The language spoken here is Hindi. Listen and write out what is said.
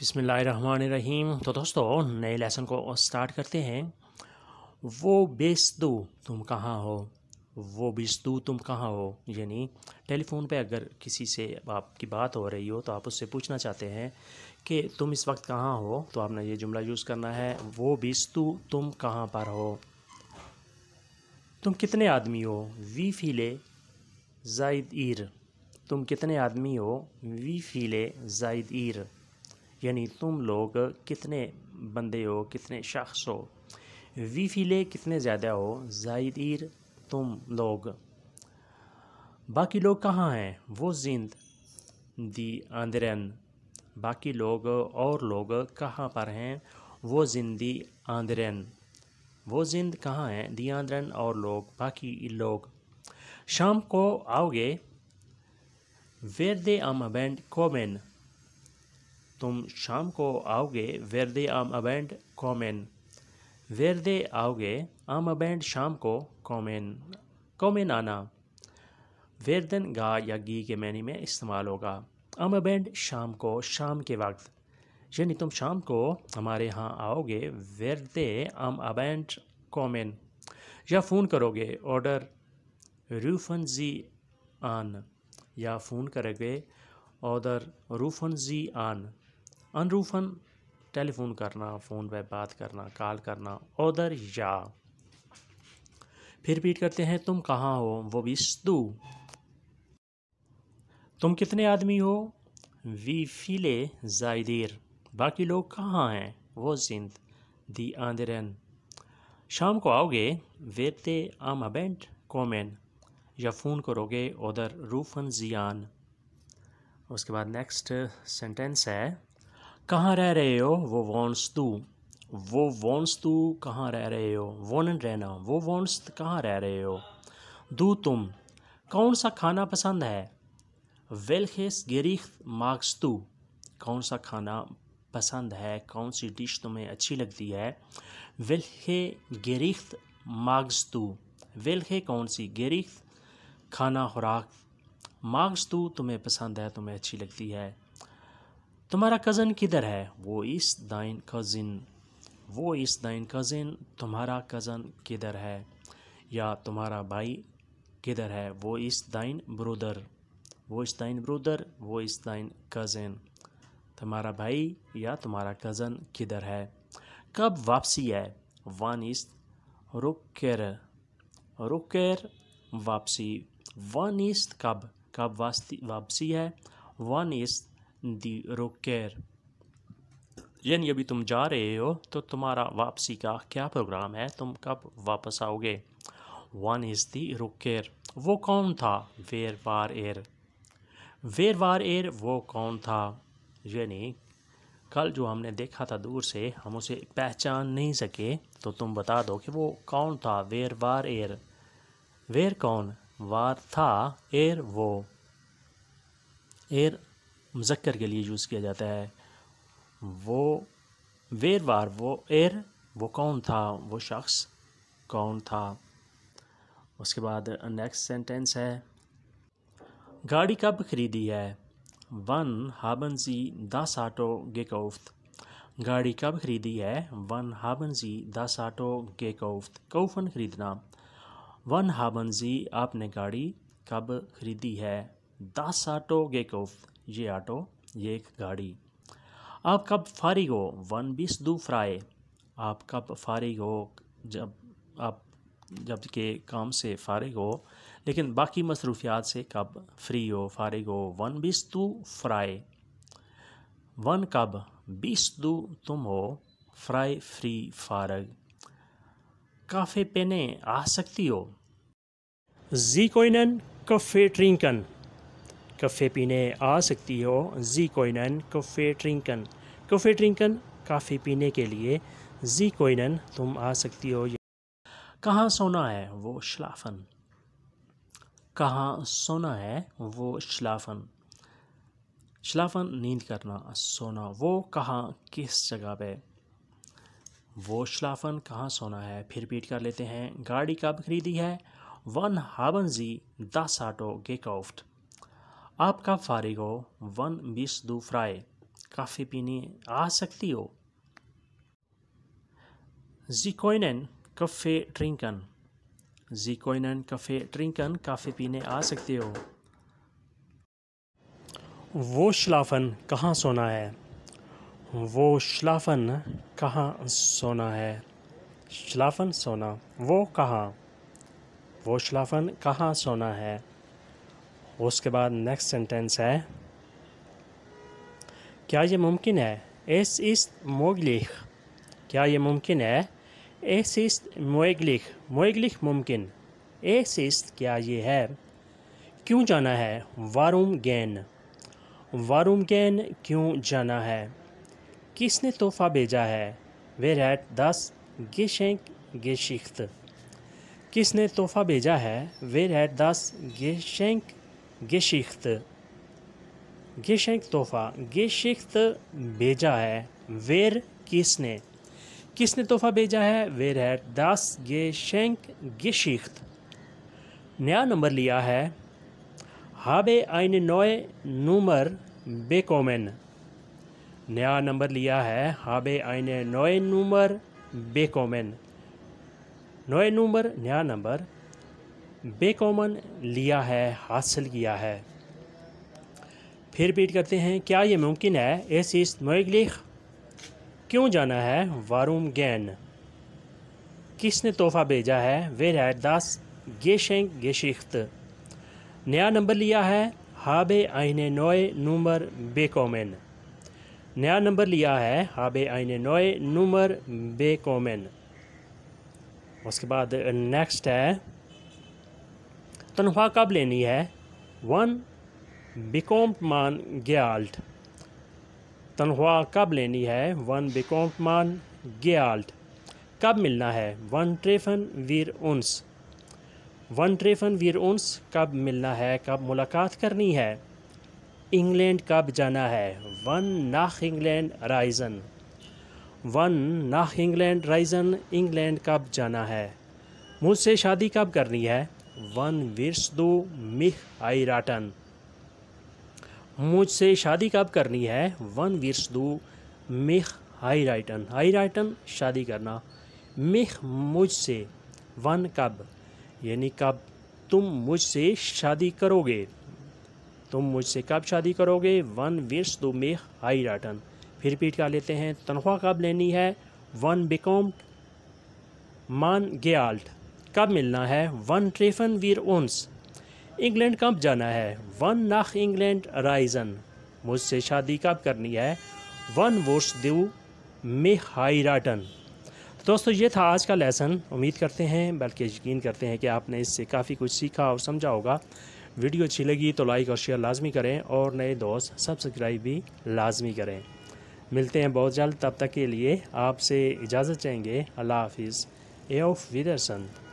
रहीम तो दोस्तों नए लेसन को स्टार्ट करते हैं वो बेच दो तुम कहाँ हो वो बेच दो तुम कहाँ हो यानी टेलीफोन पे अगर किसी से आपकी बात हो रही हो तो आप उससे पूछना चाहते हैं कि तुम इस वक्त कहाँ हो तो आपने ये जुमला यूज़ करना है वो बेच दो तुम कहाँ पर हो तुम कितने आदमी हो वी फीले जायद ईर तुम कितने आदमी हो वी फीले जायद ईर यानी तुम लोग कितने बंदे हो कितने शख्स हो वी फीले कितने ज़्यादा हो जाहिर तुम लोग बाकी लोग कहाँ हैं वो जिंद दी आंदरन बाकी लोग और लोग कहाँ पर हैं वो जिंदी आंदरन वो जिंद कहाँ हैं दी आंदरन और लोग बाकी लोग शाम को आओगे वेर दे आम अबेंड कोमेन तुम शाम को आओगे वेर दे आम अबैंड कॉमेन वेर दे आओगे आम अबैंड शाम को कॉमेन कॉमेन आना वेरदन गा या गी के मैनी में इस्तेमाल होगा आम अबैंड शाम को शाम के वक्त यानी तुम शाम को हमारे यहाँ आओगे वेर दे आम अबैंड कॉमेन या फ़ोन करोगे ऑर्डर रूफन जी आन या फ़ोन करोगे ऑर्डर रूफन जी आन अनरूफन टेलीफोन करना फ़ोन पर बात करना कॉल करना उधर या फिर रिपीट करते हैं तुम कहाँ हो वो स्तू तुम कितने आदमी हो वी फीले जायदेर बाकी लोग कहाँ हैं वो जिंद दी आंदरन शाम को आओगे वेते आम अबेंट कॉमेन या फ़ोन करोगे उधर रूफन जियान उसके बाद नेक्स्ट सेंटेंस है कहाँ रह रहे हो वो वॉन्ट्स तू वो वॉन्ट्स तू कहाँ रह रहे हो वोन रहना वो वॉन्ट्स कहाँ रह रहे हो दू तुम कौन सा खाना पसंद है वेलखेस गिरीख मार्क्स तू कौन सा खाना पसंद है कौन सी डिश तुम्हें अच्छी लगती है वेलखे गिरिख्त मागस्तू वेलखे कौन सी गिरीख खाना खुराक मागस्तू तुम्हें पसंद है तुम्हें अच्छी लगती है तुम्हारा कज़न किधर है वो इस दाइन कज़िन वो इस दाइन कज़िन तुम्हारा कज़न किधर है या तुम्हारा भाई किधर है वो इस दाइन ब्रदर वो इस दाइन ब्रदर वो इस दाइन कज़िन तुम्हारा भाई या तुम्हारा कज़न किधर है कब वापसी है वन इस रुक रुकर वापसी वन इस कब कब वापसी है वन इस दी रोकेर यानी अभी तुम जा रहे हो तो तुम्हारा वापसी का क्या प्रोग्राम है तुम कब वापस आओगे वन इज़ दी रोकेर वो कौन था वेर वार एयर वेर वार एयर वो कौन था यानी कल जो हमने देखा था दूर से हम उसे पहचान नहीं सके तो तुम बता दो कि वो कौन था वेर वार एयर वेर कौन वार था एयर वो एयर मुजक्कर के लिए यूज़ किया जाता है वो वेर वार वो एयर वो कौन था वो शख्स कौन था उसके बाद नेक्स्ट सेंटेंस है गाड़ी कब खरीदी है वन हाबन जी दस आटो कोफ्त गाड़ी कब खरीदी है वन हाबन जी दस आटो गेकौफ्त कौफन खरीदना वन हाबन जी आपने गाड़ी कब खरीदी है दस आटो कोफ्त ये ऑटो ये एक गाड़ी आप कब फारिग हो वन बीस दो फ्राए आप कब फारिग हो जब आप जब के काम से फारिग हो लेकिन बाकी मसरूफियात से कब फ्री हो फारिग हो वन बीस दो फ्राए वन कब बीस दो तुम हो फ्राई फ्री फारग काफ़े पेने आ सकती हो जी कोइनन कफ़े ट्रिंकन कफ़े पीने आ सकती हो जी कोइनन कफ़े ट्रिंकन कफ़े ट्रिंकन काफ़ी पीने के लिए जी कोइनन तुम आ सकती हो कहाँ सोना है वो शलाफन कहाँ सोना है वो शलाफन शलाफन नींद करना सोना वो कहाँ किस जगह पे वो शलाफन कहाँ सोना है फिर पीट कर लेते हैं गाड़ी कब खरीदी है वन हाबन जी दस आटो गेकऑफ्ट आपका हो वन बीस दूफ्राए काफ़ी पीने आ सकती हो कोइनन कफ़े ट्रिंकन कोइनन कफ़े ट्रिंकन काफ़ी पीने आ सकते हो वो शलाफन कहाँ सोना है वो शलाफन कहाँ सोना है शलाफन सोना वो कहाँ वो शलाफन कहाँ सोना है उसके बाद नेक्स्ट सेंटेंस है क्या ये मुमकिन है एस इस मोगलिख क्या ये मुमकिन है एस इस मोगलिख मोगलिख मुमकिन एस इस क्या ये है क्यों जाना है वारूम गैन वारूम गैन क्यों जाना है किसने तोहफ़ा भेजा है वेर रैट दस गेशेंक गेशिख्त किसने तोहफ़ा भेजा है वेर रैट दस गेशेंक गेशिख्त गेशेंक तोहफा गेशिख्त भेजा है वेर किसने किसने तोहफा भेजा है वेर है दास शेंक गेशिख्त नया नंबर लिया है हाबे आइन नोए नूमर बेकोमेन नया नंबर लिया है हाबे आइन नोए नूमर बेकोमेन नोए नूमर नया नंबर बेकॉमन लिया है हासिल किया है फिर रिपीट करते हैं क्या ये मुमकिन है एस इस मोगलिख क्यों जाना है वारूम गैन किसने तोहफ़ा भेजा है वेर है दास गेशेंग गेशिख्त नया नंबर लिया है हाब आइने नोए नूमर बेकोमेन नया नंबर लिया है हाब आइने नोए नूमर बेकोमेन उसके बाद नेक्स्ट है तनख्वाह कब लेनी है वन बिकॉम्प मान ग्याल्ट तनख्वाह कब लेनी है वन बिकॉम्प मान कब मिलना है वन ट्रेफन वीर उन्स वन ट्रेफन वीर उन्स कब मिलना है कब मुलाकात करनी है इंग्लैंड कब जाना है वन नाख इंग्लैंड राइजन वन नाख इंग्लैंड राइजन इंग्लैंड कब जाना है मुझसे शादी कब करनी है वन दो मिह राटन मुझसे शादी कब करनी है वन दो मिह आई राइटन शादी करना मिह मुझसे वन कब यानी कब तुम मुझसे शादी करोगे तुम मुझसे कब शादी करोगे वन विर्स दो मेह आई राटन फिर रिपीट कर लेते हैं तनख्वाह कब लेनी है वन बिकॉम मान आल्ट कब मिलना है वन ट्रेफन वीर उन्स इंग्लैंड कब जाना है वन नाख इंग्लैंड राइजन मुझसे शादी कब करनी है वन वोर्स दू मे हाई राटन दोस्तों ये था आज का लेसन उम्मीद करते हैं बल्कि यकीन करते हैं कि आपने इससे काफ़ी कुछ सीखा और समझा होगा वीडियो अच्छी लगी तो लाइक और शेयर लाजमी करें और नए दोस्त सब्सक्राइब भी लाजमी करें मिलते हैं बहुत जल्द तब तक के लिए आपसे इजाज़त चाहेंगे अल्लाह हाफिज़ ए ऑफ विदरसन